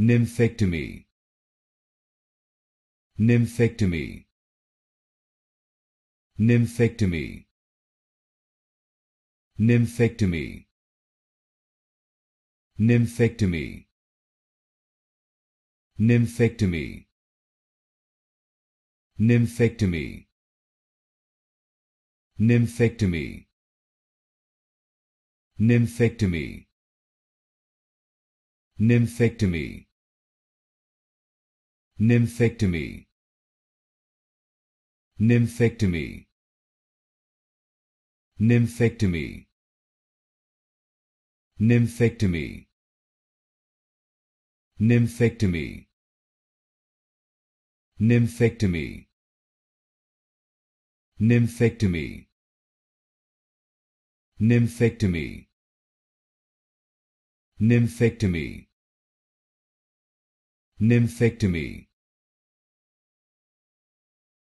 Nymphectomy. Nymphectomy. Nymphectomy. Nymphectomy. Nymphectomy. Nymphectomy. Nymphectomy. Nymphectomy. Nymphectomy. Nymphectomy. Nymphectomy. Nymphectomy. Nymphectomy. Nymphectomy. Nymphectomy. Nymphectomy. Nymphectomy. Nymphectomy. Nymphectomy. Nymphectomy.